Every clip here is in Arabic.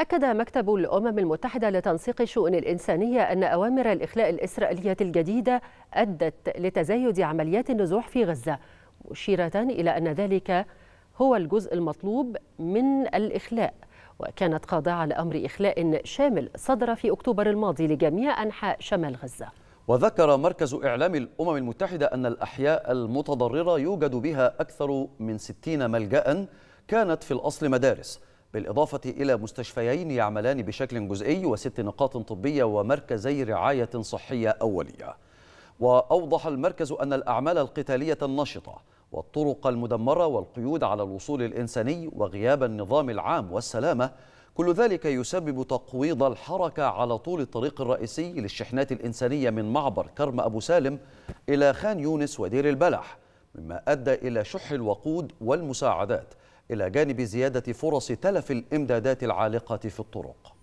أكد مكتب الأمم المتحدة لتنسيق الشؤون الإنسانية أن أوامر الإخلاء الإسرائيلية الجديدة أدت لتزايد عمليات النزوح في غزة مشيرة إلى أن ذلك هو الجزء المطلوب من الإخلاء وكانت خاضعة لأمر إخلاء شامل صدر في أكتوبر الماضي لجميع أنحاء شمال غزة وذكر مركز إعلام الأمم المتحدة أن الأحياء المتضررة يوجد بها أكثر من 60 ملجأ كانت في الأصل مدارس بالإضافة إلى مستشفيين يعملان بشكل جزئي وست نقاط طبية ومركزي رعاية صحية أولية وأوضح المركز أن الأعمال القتالية النشطة والطرق المدمرة والقيود على الوصول الإنساني وغياب النظام العام والسلامة كل ذلك يسبب تقويض الحركة على طول الطريق الرئيسي للشحنات الإنسانية من معبر كرم أبو سالم إلى خان يونس ودير البلح مما أدى إلى شح الوقود والمساعدات إلى جانب زيادة فرص تلف الإمدادات العالقة في الطرق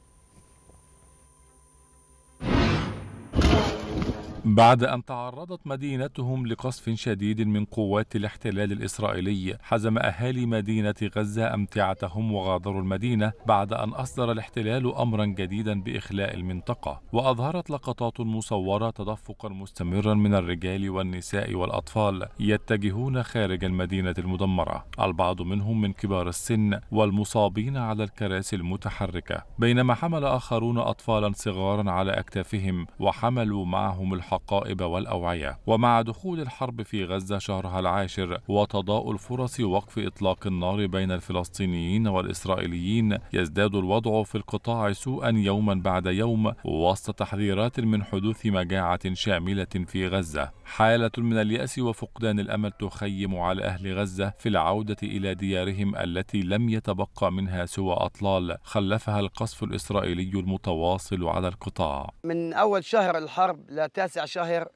بعد أن تعرضت مدينتهم لقصف شديد من قوات الاحتلال الإسرائيلي حزم أهالي مدينة غزة أمتعتهم وغادروا المدينة بعد أن أصدر الاحتلال أمرا جديدا بإخلاء المنطقة وأظهرت لقطات مصورة تدفقا مستمرا من الرجال والنساء والأطفال يتجهون خارج المدينة المدمرة البعض منهم من كبار السن والمصابين على الكراسي المتحركة بينما حمل آخرون أطفالا صغارا على أكتافهم وحملوا معهم الحرب الحقائب والأوعية ومع دخول الحرب في غزة شهرها العاشر وتضاءل فرص وقف إطلاق النار بين الفلسطينيين والإسرائيليين يزداد الوضع في القطاع سوءا يوما بعد يوم وسط تحذيرات من حدوث مجاعة شاملة في غزة حالة من اليأس وفقدان الأمل تخيم على أهل غزة في العودة إلى ديارهم التي لم يتبقى منها سوى أطلال خلفها القصف الإسرائيلي المتواصل على القطاع من أول شهر الحرب لتاسع شهر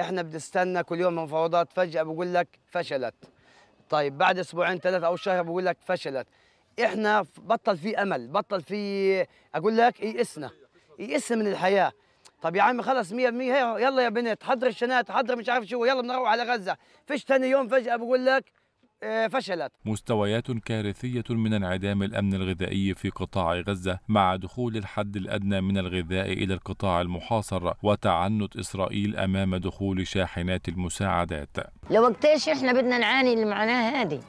احنا بنستنى كل يوم مفاوضات فجاه بقول لك فشلت طيب بعد اسبوعين ثلاثه او شهر بقول لك فشلت احنا بطل في امل بطل في اقول لك يئسنا يئسنا من الحياه طب يا عمي خلص 100% يلا يا بنت حضر الشنات حضر مش عارف شو يلا بنروح على غزه فيش ثاني يوم فجاه بقول لك آه، فشلت مستويات كارثية من انعدام الأمن الغذائي في قطاع غزة مع دخول الحد الأدنى من الغذاء إلى القطاع المحاصر وتعنت إسرائيل أمام دخول شاحنات المساعدات لو لوقتيش إحنا بدنا نعاني اللي هذه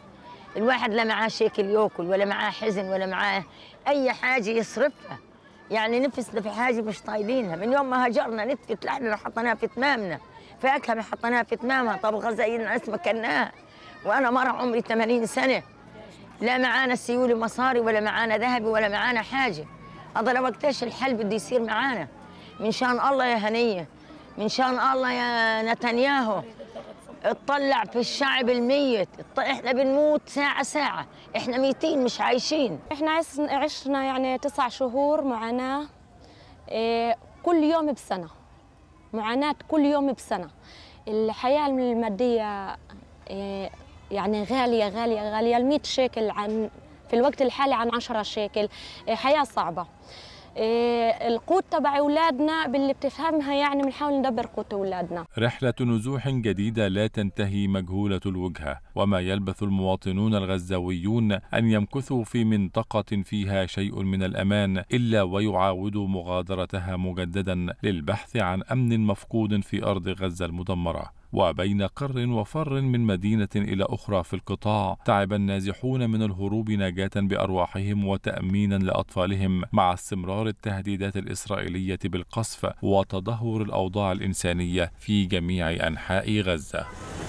الواحد لا معاه شكل ياكل ولا معاه حزن ولا معاه أي حاجة يصرفها يعني نفسنا في حاجة مش طايلينها من يوم ما هجرنا نتفت لحنا حطيناها في تمامنا فاكهة حطيناها في تمامها طب غذائينا اسمها كناها وأنا مرة عمري 80 سنة لا معانا سيول مصاري ولا معانا ذهبي ولا معانا حاجة أضل وقتاش الحل بده يصير معانا من شان الله يا هنية من شان الله يا نتنياهو اطلع في الشعب الميت احنا بنموت ساعة ساعة احنا ميتين مش عايشين احنا عشنا يعني تسع شهور معاناة إيه كل يوم بسنة معاناة كل يوم بسنة الحياة المادية إيه يعني غالية غالية غالية ال 100 شيكل عن في الوقت الحالي عن 10 شيكل إيه، حياة صعبة إيه، القوت تبع أولادنا باللي بتفهمها يعني بنحاول ندبر قوت أولادنا رحلة نزوح جديدة لا تنتهي مجهولة الوجهة وما يلبث المواطنون الغزاويون أن يمكثوا في منطقة فيها شيء من الأمان إلا ويعاودوا مغادرتها مجددا للبحث عن أمن مفقود في أرض غزة المدمرة وبين قر وفر من مدينة إلى أخرى في القطاع تعب النازحون من الهروب نجاة بأرواحهم وتأمينا لأطفالهم مع استمرار التهديدات الإسرائيلية بالقصف وتدهور الأوضاع الإنسانية في جميع أنحاء غزة